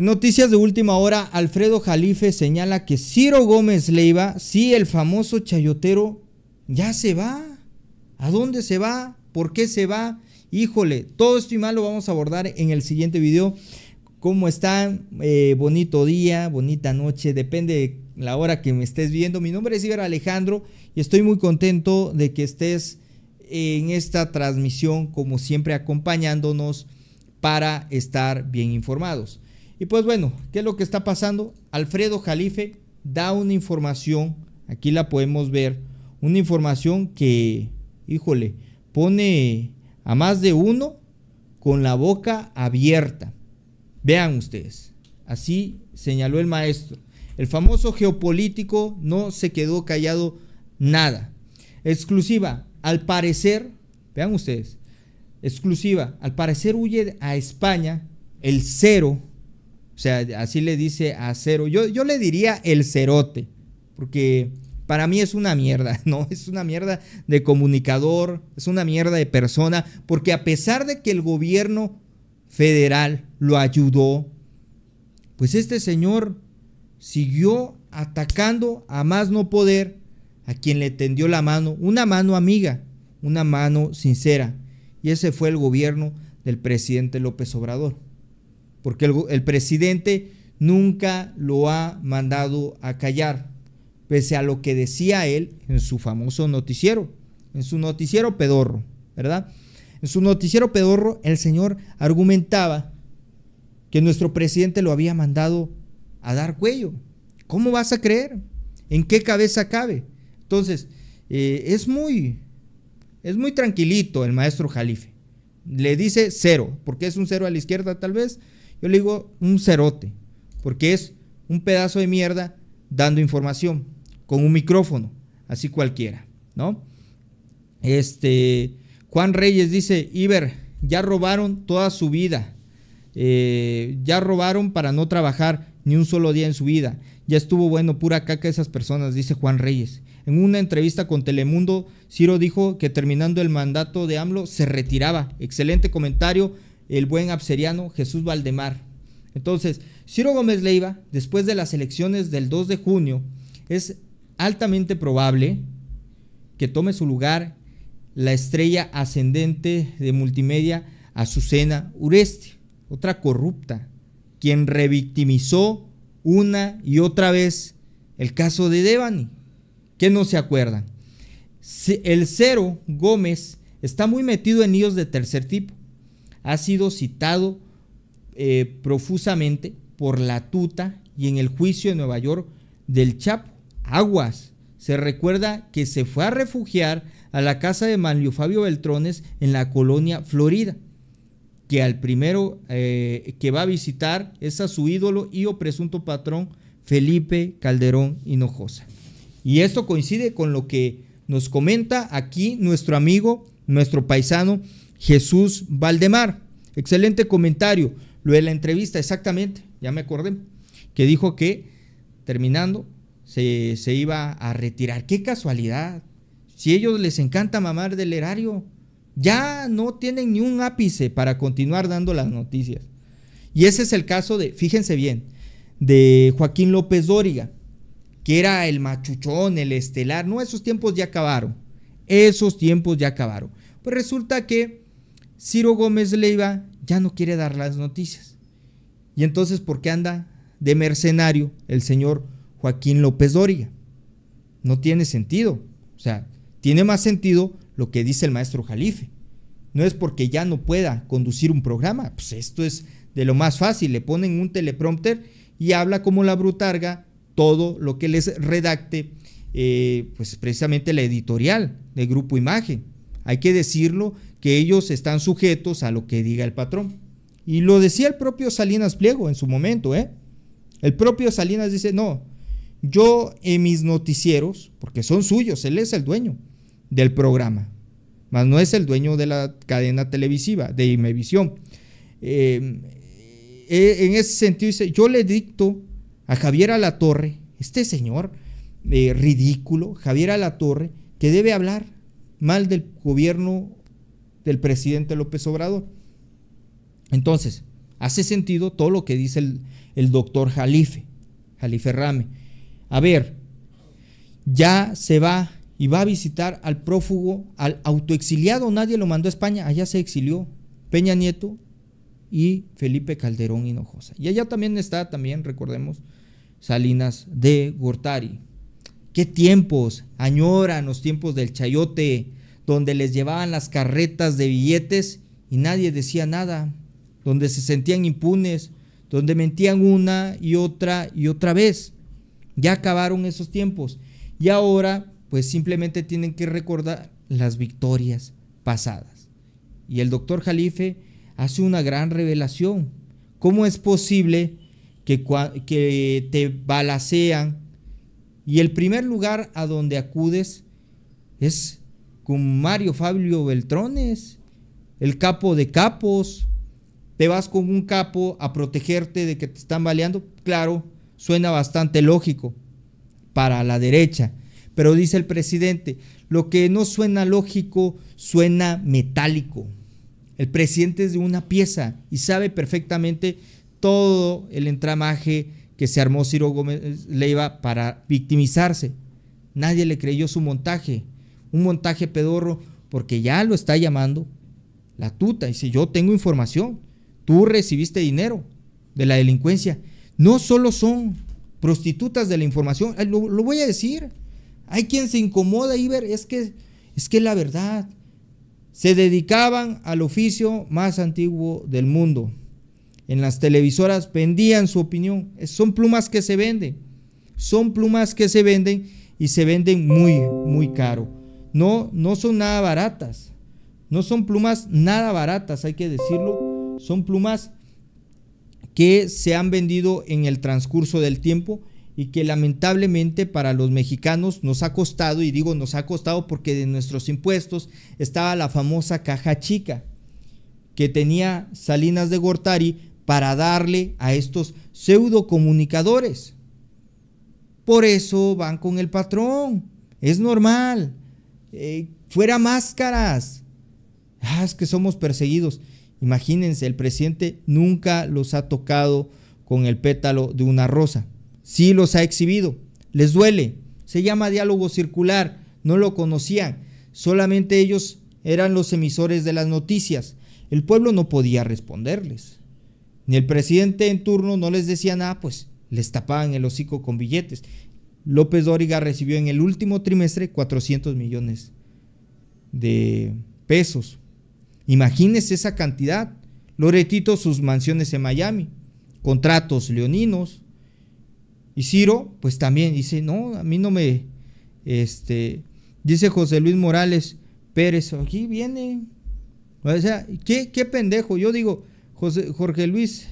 Noticias de última hora, Alfredo Jalife señala que Ciro Gómez Leiva, sí, el famoso chayotero, ya se va. ¿A dónde se va? ¿Por qué se va? Híjole, todo esto y más lo vamos a abordar en el siguiente video. ¿Cómo están? Eh, bonito día, bonita noche, depende de la hora que me estés viendo. Mi nombre es Iber Alejandro y estoy muy contento de que estés en esta transmisión, como siempre, acompañándonos para estar bien informados. Y pues bueno, ¿qué es lo que está pasando? Alfredo Jalife da una información, aquí la podemos ver, una información que, híjole, pone a más de uno con la boca abierta. Vean ustedes, así señaló el maestro. El famoso geopolítico no se quedó callado nada. Exclusiva, al parecer, vean ustedes, exclusiva, al parecer huye a España el cero o sea, así le dice a Cero. Yo, yo le diría el cerote, porque para mí es una mierda, ¿no? Es una mierda de comunicador, es una mierda de persona, porque a pesar de que el gobierno federal lo ayudó, pues este señor siguió atacando a más no poder a quien le tendió la mano, una mano amiga, una mano sincera. Y ese fue el gobierno del presidente López Obrador porque el, presidente nunca lo ha mandado a callar, pese a lo que decía él en su famoso noticiero, en su noticiero pedorro, ¿verdad? En su noticiero pedorro el señor argumentaba que nuestro presidente lo había mandado a dar cuello. ¿Cómo vas a creer? ¿En qué cabeza cabe? Entonces, eh, es muy, es muy tranquilito el maestro Jalife. Le dice cero, porque es un cero a la izquierda tal vez, yo le digo un cerote, porque es un pedazo de mierda dando información con un micrófono, así cualquiera, ¿no? Este, Juan Reyes dice, Iber, ya robaron toda su vida, eh, ya robaron para no trabajar ni un solo día en su vida, ya estuvo bueno, pura caca esas personas, dice Juan Reyes. En una entrevista con Telemundo, Ciro dijo que terminando el mandato de AMLO se retiraba. Excelente comentario el buen abseriano Jesús Valdemar. Entonces, Ciro Gómez Leiva, después de las elecciones del 2 de junio, es altamente probable que tome su lugar la estrella ascendente de multimedia Azucena Uresti, otra corrupta, quien revictimizó una y otra vez el caso de Devani. que no se acuerdan? El Cero Gómez está muy metido en líos de tercer tipo ha sido citado eh, profusamente por la tuta y en el juicio de Nueva York del Chapo. Aguas. Se recuerda que se fue a refugiar a la casa de Manlio Fabio Beltrones en la colonia Florida, que al primero eh, que va a visitar es a su ídolo y o presunto patrón Felipe Calderón Hinojosa. Y esto coincide con lo que nos comenta aquí nuestro amigo, nuestro paisano Jesús Valdemar. Excelente comentario. Lo de la entrevista, exactamente, ya me acordé, que dijo que terminando se, iba a retirar. Qué casualidad. Si a ellos les encanta mamar del erario, ya no tienen ni un ápice para continuar dando las noticias. Y ese es el caso de, fíjense bien, de Joaquín López Dóriga, que era el machuchón, el estelar. No, esos tiempos ya acabaron. Esos tiempos ya acabaron. Pues resulta que Ciro Gómez Leiva ya no quiere dar las noticias. Y entonces, ¿por qué anda de mercenario el señor Joaquín López Doria? No tiene sentido. O sea, tiene más sentido lo que dice el maestro Jalife. No es porque ya no pueda conducir un programa. Pues esto es de lo más fácil. Le ponen un teleprompter y habla como la brutarga todo lo que les redacte, eh, pues precisamente la editorial de Grupo Imagen. Hay que decirlo que ellos están sujetos a lo que diga el patrón. Y lo decía el propio Salinas Pliego en su momento, ¿eh? El propio Salinas dice, no, yo en mis noticieros, porque son suyos, él es el dueño del programa, más no es el dueño de la cadena televisiva, de Imevisión. Em, e, en ese sentido dice, yo le dicto a Javier Torre este señor eh, ridículo, Javier Torre que debe hablar mal del gobierno del presidente López Obrador. Entonces, hace sentido todo lo que dice el, doctor Jalife, Jalife Rame. A ver, ya se va y va a visitar al prófugo, al autoexiliado, nadie lo mandó a España, allá se exilió Peña Nieto y Felipe Calderón Hinojosa. Y allá también está, también recordemos, Salinas de Gortari. ¿Qué tiempos? Añoran los tiempos del chayote, donde les llevaban las carretas de billetes y nadie decía nada, donde se sentían impunes, donde mentían una y otra y otra vez. Ya acabaron esos tiempos y ahora pues simplemente tienen que recordar las victorias pasadas. Y el doctor Jalife hace una gran revelación. ¿Cómo es posible que, que te balacean y el primer lugar a donde acudes es con Mario Fabio Beltrones, el capo de capos. Te vas con un capo a protegerte de que te están baleando. Claro, suena bastante lógico para la derecha. Pero dice el presidente, lo que no suena lógico suena metálico. El presidente es de una pieza y sabe perfectamente todo el entramaje que se armó Ciro Gómez Leiva para victimizarse. Nadie le creyó su montaje, un montaje pedorro, porque ya lo está llamando la tuta. Y si yo tengo información, tú recibiste dinero de la delincuencia. No solo son prostitutas de la información, lo, voy a decir. Hay quien se incomoda, y ver es que es que la verdad. Se dedicaban al oficio más antiguo del mundo, en las televisoras vendían su opinión. Son plumas que se venden. Son plumas que se venden y se venden muy, muy caro. No, no son nada baratas. No son plumas nada baratas, hay que decirlo. Son plumas que se han vendido en el transcurso del tiempo y que lamentablemente para los mexicanos nos ha costado, y digo nos ha costado porque de nuestros impuestos estaba la famosa caja chica que tenía Salinas de Gortari para darle a estos pseudo comunicadores. Por eso van con el patrón. Es normal. Eh, fuera máscaras. Ah, es que somos perseguidos. Imagínense, el presidente nunca los ha tocado con el pétalo de una rosa. Sí los ha exhibido. Les duele. Se llama diálogo circular. No lo conocían. Solamente ellos eran los emisores de las noticias. El pueblo no podía responderles ni el presidente en turno no les decía nada, pues les tapaban el hocico con billetes. López Dóriga recibió en el último trimestre 400 millones de pesos. Imagínense esa cantidad. Loretito sus mansiones en Miami, contratos leoninos. Y Ciro, pues también dice, no, a mí no me... Este, dice José Luis Morales Pérez, aquí viene. O sea, qué, qué pendejo. Yo digo, Jorge Luis,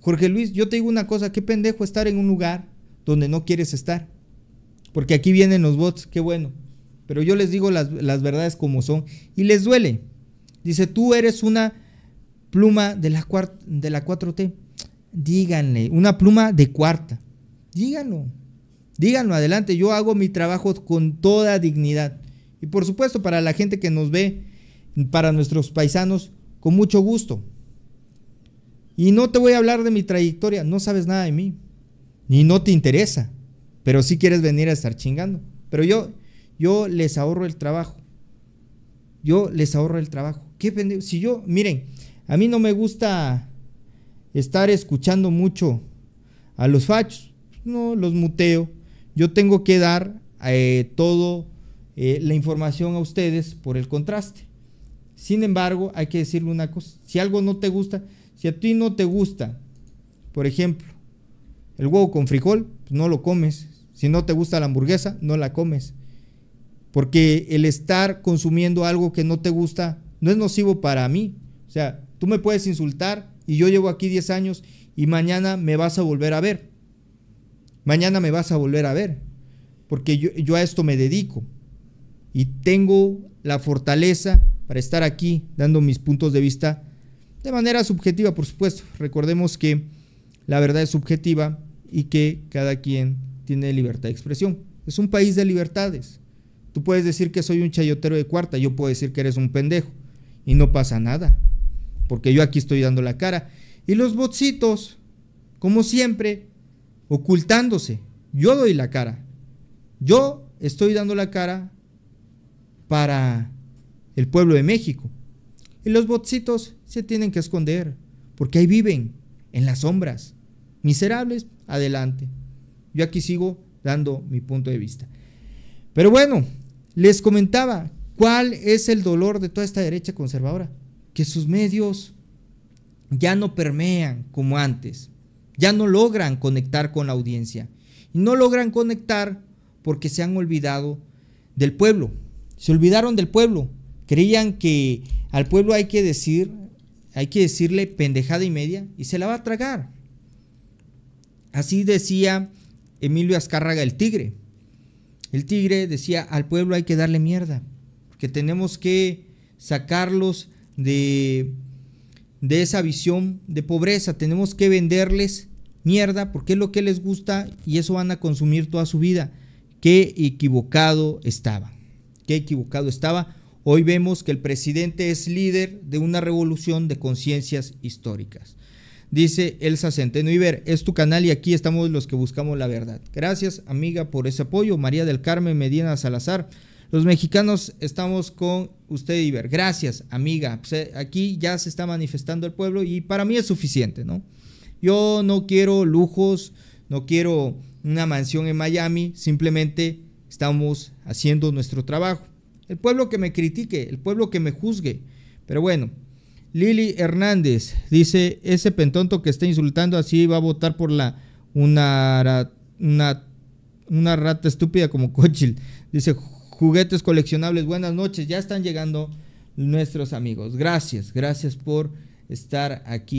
Jorge Luis, yo te digo una cosa, qué pendejo estar en un lugar donde no quieres estar. Porque aquí vienen los bots, qué bueno. Pero yo les digo las, verdades como son y les duele. Dice, tú eres una pluma de la, de la 4T. Díganle, una pluma de cuarta. Díganlo. Díganlo, adelante. Yo hago mi trabajo con toda dignidad. Y por supuesto, para la gente que nos ve, para nuestros paisanos, con mucho gusto. Y no te voy a hablar de mi trayectoria, no sabes nada de mí, ni no te interesa, pero si quieres venir a estar chingando. Pero yo, yo les ahorro el trabajo. Yo les ahorro el trabajo. Qué Si yo, miren, a mí no me gusta estar escuchando mucho a los fachos. No, los muteo. Yo tengo que dar eh, todo eh, la información a ustedes por el contraste. Sin embargo, hay que decirle una cosa. Si algo no te gusta, si a ti no te gusta, por ejemplo, el huevo con frijol, pues no lo comes. Si no te gusta la hamburguesa, no la comes. Porque el estar consumiendo algo que no te gusta no es nocivo para mí. O sea, tú me puedes insultar y yo llevo aquí 10 años y mañana me vas a volver a ver. Mañana me vas a volver a ver. Porque yo, yo a esto me dedico. Y tengo la fortaleza para estar aquí dando mis puntos de vista de manera subjetiva, por supuesto. Recordemos que la verdad es subjetiva y que cada quien tiene libertad de expresión. Es un país de libertades. Tú puedes decir que soy un chayotero de cuarta, yo puedo decir que eres un pendejo y no pasa nada, porque yo aquí estoy dando la cara. Y los botsitos, como siempre, ocultándose. Yo doy la cara. Yo estoy dando la cara para el pueblo de México. Y los botsitos se tienen que esconder, porque ahí viven, en las sombras. Miserables, adelante. Yo aquí sigo dando mi punto de vista. Pero bueno, les comentaba cuál es el dolor de toda esta derecha conservadora, que sus medios ya no permean como antes, ya no logran conectar con la audiencia. Y no logran conectar porque se han olvidado del pueblo, se olvidaron del pueblo, Creían que al pueblo hay que decir, hay que decirle pendejada y media y se la va a tragar. Así decía Emilio Azcárraga el tigre. El tigre decía, al pueblo hay que darle mierda, que tenemos que sacarlos de, de esa visión de pobreza, tenemos que venderles mierda porque es lo que les gusta y eso van a consumir toda su vida. Qué equivocado estaba, qué equivocado estaba Hoy vemos que el presidente es líder de una revolución de conciencias históricas. Dice Elsa Centeno Iber, es tu canal y aquí estamos los que buscamos la verdad. Gracias amiga por ese apoyo. María del Carmen Medina Salazar, los mexicanos estamos con usted Iber. Gracias amiga. aquí ya se está manifestando el pueblo y para mí es suficiente, ¿no? Yo no quiero lujos, no quiero una mansión en Miami, simplemente estamos haciendo nuestro trabajo. El pueblo que me critique, el pueblo que me juzgue. Pero bueno, Lili Hernández dice, ese pentonto que está insultando así va a votar por la una, una, una rata estúpida como Cochil. Dice, juguetes coleccionables, buenas noches, ya están llegando nuestros amigos. Gracias, gracias por estar aquí.